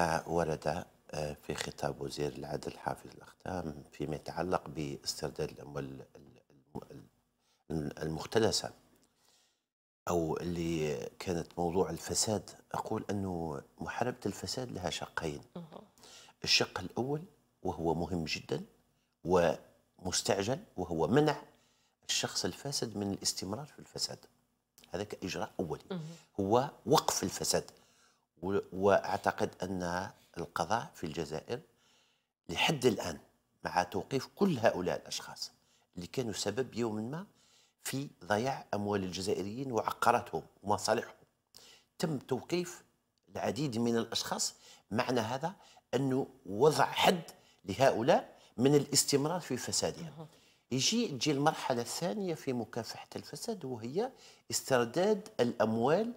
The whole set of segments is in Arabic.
ما ورد آه، في خطاب وزير العدل حافظ الأختام فيما يتعلق باسترداد الأموال المختلسة أو اللي كانت موضوع الفساد أقول أنه محاربة الفساد لها شقين الشق الأول وهو مهم جدا ومستعجل وهو منع الشخص الفاسد من الاستمرار في الفساد هذا كإجراء أولي هو وقف الفساد واعتقد ان القضاء في الجزائر لحد الان مع توقيف كل هؤلاء الاشخاص اللي كانوا سبب يوم ما في ضياع اموال الجزائريين وعقاراتهم ومصالحهم تم توقيف العديد من الاشخاص معنى هذا انه وضع حد لهؤلاء من الاستمرار في فسادهم يجي تجي المرحلة الثانية في مكافحة الفساد وهي استرداد الأموال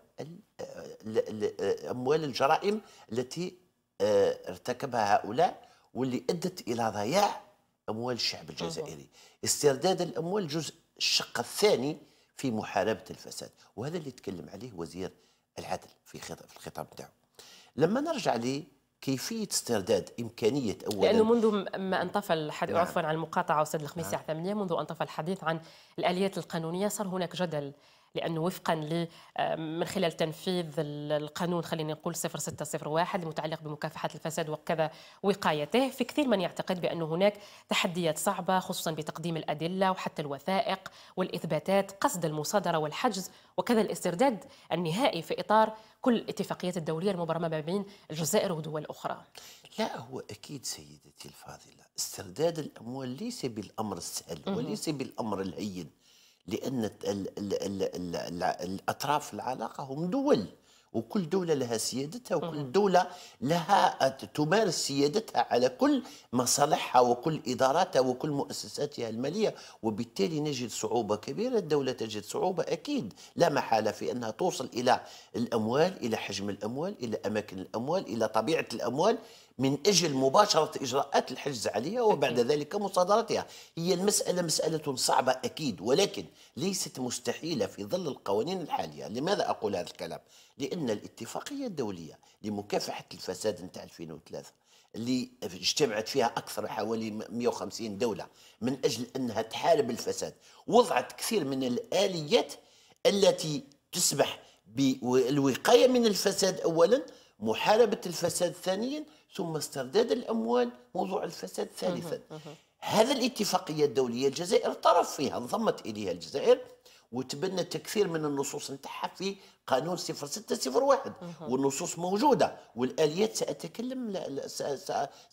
أموال الجرائم التي آه، ارتكبها هؤلاء واللي أدت إلى ضياع أموال الشعب الجزائري استرداد الأموال جزء الشق الثاني في محاربة الفساد وهذا اللي تكلم عليه وزير العدل في, الخطاب بتاعه لما نرجع لي كيفيه استرداد امكانيه اولا لانه منذ ما انطفى الحديث نعم. عفوا عن المقاطعه استاذ الخميس نعم. 8 منذ انطفى الحديث عن الاليات القانونيه صار هناك جدل لأنه وفقا ل من خلال تنفيذ القانون خلينا نقول 0601 المتعلق بمكافحة الفساد وكذا وقايته في كثير من يعتقد بأن هناك تحديات صعبة خصوصا بتقديم الأدلة وحتى الوثائق والإثباتات قصد المصادرة والحجز وكذا الاسترداد النهائي في إطار كل الاتفاقيات الدولية المبرمة ما بين الجزائر ودول أخرى لا هو أكيد سيدتي الفاضلة استرداد الأموال ليس بالأمر السهل وليس بالأمر الهين لان ال ال الاطراف العلاقه هم دول وكل دولة لها سيادتها وكل دولة لها تمارس سيادتها على كل مصالحها وكل إداراتها وكل مؤسساتها المالية وبالتالي نجد صعوبة كبيرة الدولة تجد صعوبة أكيد لا محالة في أنها توصل إلى الأموال إلى حجم الأموال إلى أماكن الأموال إلى طبيعة الأموال من أجل مباشرة إجراءات الحجز عليها وبعد ذلك مصادرتها هي المسألة مسألة صعبة أكيد ولكن ليست مستحيلة في ظل القوانين الحالية لماذا أقول هذا الكلام؟ لأن الاتفاقية الدولية لمكافحة الفساد نتاع 2003 اللي اجتمعت فيها اكثر حوالي 150 دوله من اجل انها تحارب الفساد وضعت كثير من الاليات التي تسمح بالوقايه من الفساد اولا محاربة الفساد ثانيا ثم استرداد الأموال موضوع الفساد ثالثا هذا الاتفاقية الدولية الجزائر طرف فيها انضمت إليها الجزائر وتبنت كثير من النصوص نتاعها في قانون 0601 والنصوص موجوده والاليات ساتكلم لا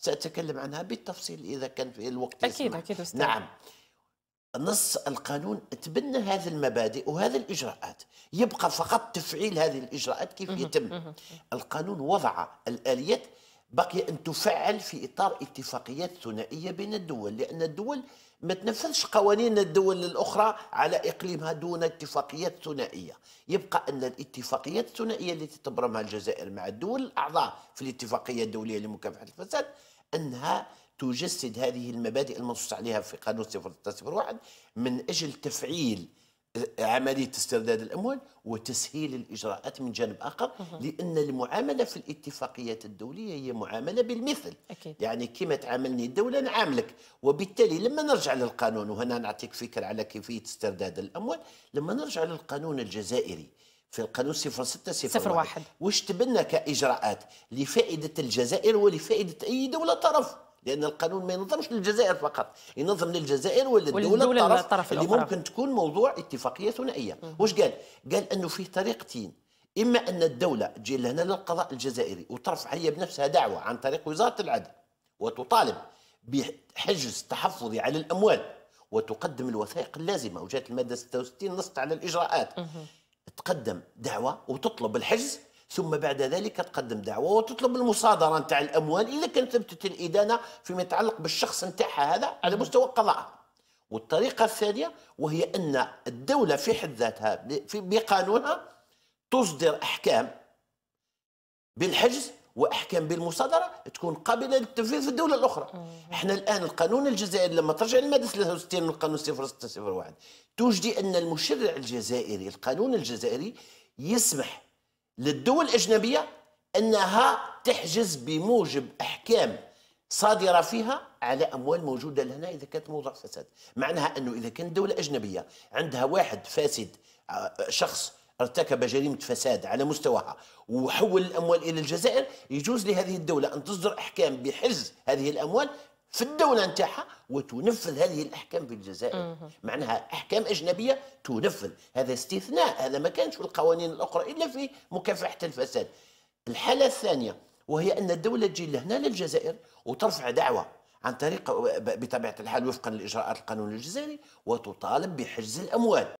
سأتكلم عنها بالتفصيل اذا كان في الوقت اكيد اكيد أستاذ. نعم نص القانون تبنى هذه المبادئ وهذه الإجراءات يبقى فقط تفعيل هذه الإجراءات كيف يتم القانون وضع الآليات بقي أن تفعل في إطار اتفاقيات ثنائية بين الدول لأن الدول ما تنفذش قوانين الدول الأخرى على إقليمها دون اتفاقيات ثنائية يبقى أن الاتفاقيات الثنائية التي تبرمها الجزائر مع الدول الأعضاء في الاتفاقية الدولية لمكافحة الفساد أنها تجسد هذه المبادئ المنصوص عليها في قانون 0601 من اجل تفعيل عملية استرداد الأموال وتسهيل الإجراءات من جانب آخر لأن المعاملة في الاتفاقيات الدولية هي معاملة بالمثل أكيد. يعني كما تعاملني الدولة نعاملك وبالتالي لما نرجع للقانون وهنا نعطيك فكرة على كيفية استرداد الأموال لما نرجع للقانون الجزائري في القانون 0601 واش تبنى كإجراءات لفائدة الجزائر ولفائدة أي دولة طرف لان القانون ما ينظمش للجزائر فقط ينظم للجزائر وللدوله الطرف, الطرف اللي الأخرى. ممكن تكون موضوع اتفاقيه ثنائيه واش قال قال انه فيه طريقتين اما ان الدوله تجي لهنا للقضاء الجزائري وترفع هي بنفسها دعوه عن طريق وزاره العدل وتطالب بحجز تحفظي على الاموال وتقدم الوثائق اللازمه وجات الماده 66 نصت على الاجراءات تقدم دعوه وتطلب الحجز ثم بعد ذلك تقدم دعوة وتطلب المصادرة نتاع الأموال إذا كانت ثبتت الإدانة فيما يتعلق بالشخص نتاعها هذا على مستوى القضاء والطريقة الثانية وهي أن الدولة في حد ذاتها بقانونها تصدر أحكام بالحجز واحكام بالمصادره تكون قابله للتنفيذ في الدوله الاخرى احنا الان القانون الجزائري لما ترجع للماده 63 من القانون 0601 توجدي ان المشرع الجزائري القانون الجزائري يسمح للدول الأجنبية أنها تحجز بموجب أحكام صادرة فيها على أموال موجودة لهنا إذا كانت موضع فساد معناها أنه إذا كانت دولة أجنبية عندها واحد فاسد آه، آه، شخص ارتكب جريمة فساد على مستواها وحول الأموال إلى الجزائر يجوز لهذه الدولة أن تصدر أحكام بحجز هذه الأموال في الدولة نتاعها وتنفذ هذه الأحكام في الجزائر معناها أحكام أجنبية تنفذ هذا استثناء هذا ما كانش في القوانين الأخرى إلا في مكافحة الفساد الحالة الثانية وهي أن الدولة تجي لهنا للجزائر وترفع دعوة عن طريق بطبيعة الحال وفقا لإجراءات القانون الجزائري وتطالب بحجز الأموال